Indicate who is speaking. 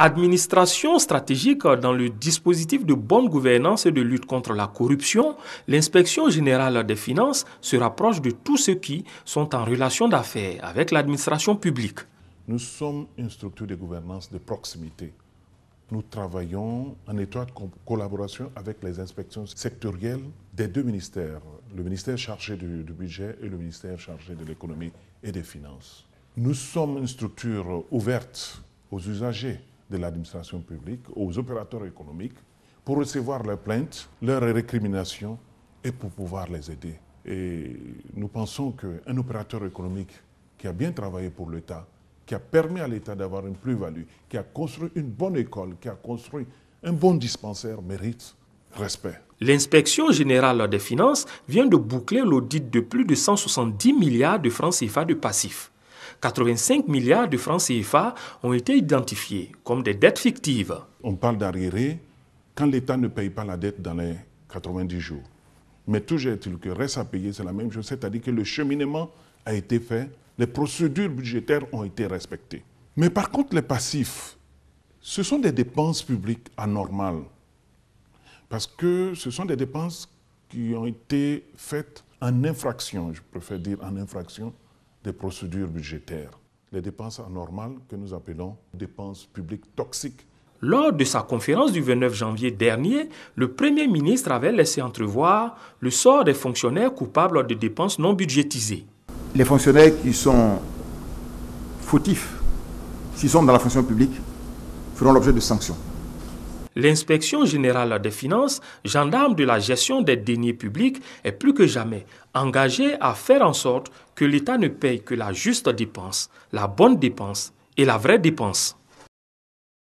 Speaker 1: administration stratégique euh, dans le dispositif de bonne gouvernance et de lutte contre la corruption, l'inspection générale des finances se rapproche de tous ceux qui sont en relation d'affaires avec l'administration publique.
Speaker 2: Nous sommes une structure de gouvernance de proximité. Nous travaillons en étroite collaboration avec les inspections sectorielles des deux ministères, le ministère chargé du, budget et le ministère chargé de l'économie et des finances. Nous sommes une structure ouverte aux usagers, de l'administration publique aux opérateurs économiques pour recevoir leurs plaintes, leurs récriminations et pour pouvoir les aider. Et nous pensons qu'un opérateur économique qui a bien travaillé pour l'État, qui a permis à l'État d'avoir une plus-value, qui a construit une bonne école, qui a construit un bon dispensaire, mérite
Speaker 1: respect. L'inspection générale des finances vient de boucler l'audit de plus de 170 milliards de francs CFA de passifs. 85 milliards de francs CFA ont été identifiés comme des dettes fictives. On parle d'arriérés quand l'État ne paye pas la dette dans les
Speaker 2: 90 jours. Mais tout est-il que reste à payer, c'est la même chose, c'est-à-dire que le cheminement a été fait, les procédures budgétaires ont été respectées. Mais par contre, les passifs, ce sont des dépenses publiques anormales, parce que ce sont des dépenses qui ont été faites en infraction, je préfère dire en infraction, des procédures budgétaires, les dépenses anormales que nous appelons dépenses publiques
Speaker 1: toxiques. Lors de sa conférence du 29 janvier dernier, le Premier ministre avait laissé entrevoir le sort des fonctionnaires coupables de dépenses non budgétisées. Les
Speaker 2: fonctionnaires qui sont fautifs, s'ils sont dans la fonction publique, feront l'objet de sanctions.
Speaker 1: L'inspection générale des finances, gendarme de la gestion des deniers publics, est plus que jamais engagée à faire en sorte que l'État ne paye que la juste dépense, la bonne dépense et la vraie dépense.